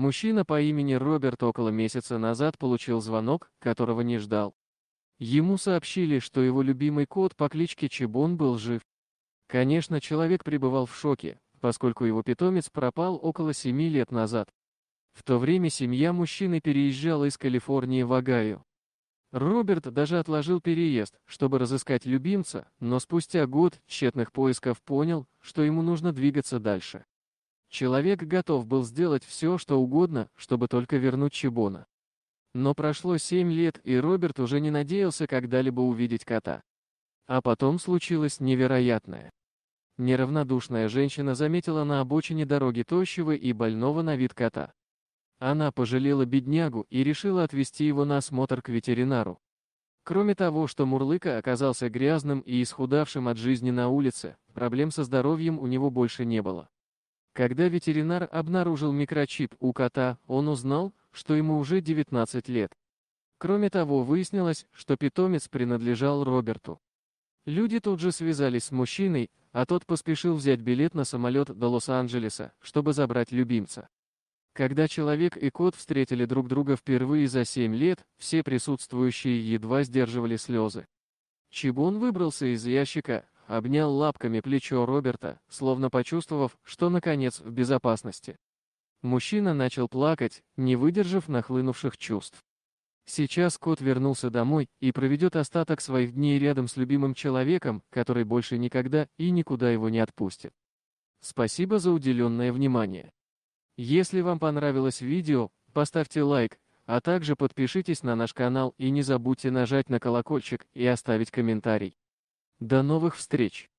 Мужчина по имени Роберт около месяца назад получил звонок, которого не ждал. Ему сообщили, что его любимый кот по кличке Чебон был жив. Конечно, человек пребывал в шоке, поскольку его питомец пропал около семи лет назад. В то время семья мужчины переезжала из Калифорнии в Огайо. Роберт даже отложил переезд, чтобы разыскать любимца, но спустя год тщетных поисков понял, что ему нужно двигаться дальше. Человек готов был сделать все, что угодно, чтобы только вернуть Чебона. Но прошло семь лет, и Роберт уже не надеялся когда-либо увидеть кота. А потом случилось невероятное. Неравнодушная женщина заметила на обочине дороги тощего и больного на вид кота. Она пожалела беднягу и решила отвезти его на осмотр к ветеринару. Кроме того, что Мурлыка оказался грязным и исхудавшим от жизни на улице, проблем со здоровьем у него больше не было. Когда ветеринар обнаружил микрочип у кота, он узнал, что ему уже 19 лет. Кроме того, выяснилось, что питомец принадлежал Роберту. Люди тут же связались с мужчиной, а тот поспешил взять билет на самолет до Лос-Анджелеса, чтобы забрать любимца. Когда человек и кот встретили друг друга впервые за 7 лет, все присутствующие едва сдерживали слезы. Чибон выбрался из ящика, обнял лапками плечо Роберта, словно почувствовав, что наконец в безопасности. Мужчина начал плакать, не выдержав нахлынувших чувств. Сейчас кот вернулся домой и проведет остаток своих дней рядом с любимым человеком, который больше никогда и никуда его не отпустит. Спасибо за уделенное внимание. Если вам понравилось видео, поставьте лайк, а также подпишитесь на наш канал и не забудьте нажать на колокольчик и оставить комментарий. До новых встреч!